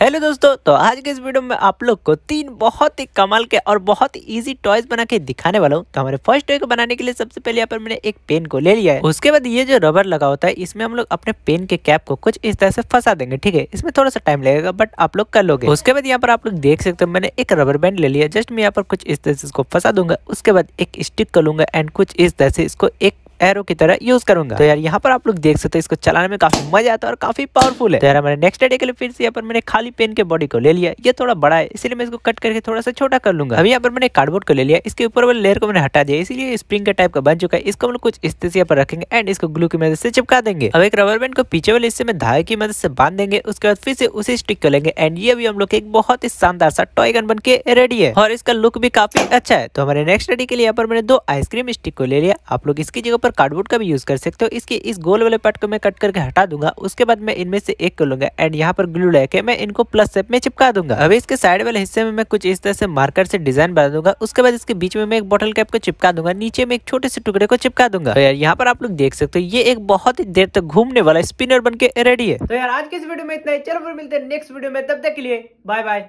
hello दोस्तों तो आज के इस वीडियो में आप लोग को तीन बहुत ही कमाल के और बहुत ही इजी टॉयज बना के दिखाने वाला हूँ तो हमारे फर्स्ट टॉय को बनाने के लिए सबसे पहले यहाँ पर मैंने एक पेन को ले लिया है उसके बाद ये जो रबर लगा होता है इसमें हम लोग अपने पेन के कैप को कुछ इस तरह से फंसा देंगे ठीक है इसमें थोड़ा सा टाइम लगेगा बट आप लोग कर लोगे उसके बाद यहाँ पर आप लोग देख सकते हो मैंने एक रबर बैंड ले लिया जस्ट मैं यहाँ पर कुछ इस तरह से इसको फंसा दूंगा उसके बाद एक स्टिक कर लूंगा एंड कुछ इस तरह से इसको एक एरो की तरह यूज करूंगा तो यार यहाँ पर आप लोग देख सकते हो इसको चलाने में काफी मजा आता है और काफी पावरफुल है तो यार मैंने नेक्स्ट डे के लिए फिर से यहाँ पर मैंने खाली पेन के बॉडी को ले लिया ये थोड़ा बड़ा है इसलिए मैं इसको कट करके थोड़ा सा छोटा कर लूंगा अभी यहाँ पर मैंने कार्डबोर्ड को ले लिया इसके ऊपर वाले लेयर को मैंने हटा दिया इसलिए स्प्रिंग का टाइप का बन चुका है इसको हम लोग कुछ इस तरह पर रखेंगे एंड इसको ग्लू की मदद से चिपका देंगे अब एक रबर बैंड को पीछे वाले हिस्से में धागे की मदद से बांध देंगे उसके बाद फिर से उसी स्टिक को लेंगे एंड ये भी हम लोग एक बहुत ही शानदार सा टॉय गन बन के रेडी है और इसका लुक भी काफी अच्छा है तो हमारे नेक्स्ट डे के लिए यहाँ पर मैंने दो आइसक्रीम स्टिक को ले लिया आप लोग इसकी जगह पर कार्डबोर्ड का भी यूज़ कर सकते हो इसके इस गोल वाले पार्ट को मैं कट करके हटा दूंगा उसके बाद मैं इनमें से एक को लूंगा एंड यहाँ पर ग्लू लेके मैं इनको प्लस सेप में चिपका दूंगा अब इसके साइड वाले हिस्से में मैं कुछ इस तरह से मार्कर से डिजाइन बना दूंगा उसके बाद इसके बीच में मैं एक बोटल कैप को चिपका दूंगा नीचे में एक छोटे से टुकड़े को चिपका दूंगा तो यार यहाँ पर आप लोग देख सकते हो ये एक बहुत ही देर तक घूमने वाला स्पिनर बन के रेडी है तो यार आज के इस वीडियो में इतना चलो मिलते हैं नेक्स्ट वीडियो में तब तक के लिए बाय बाय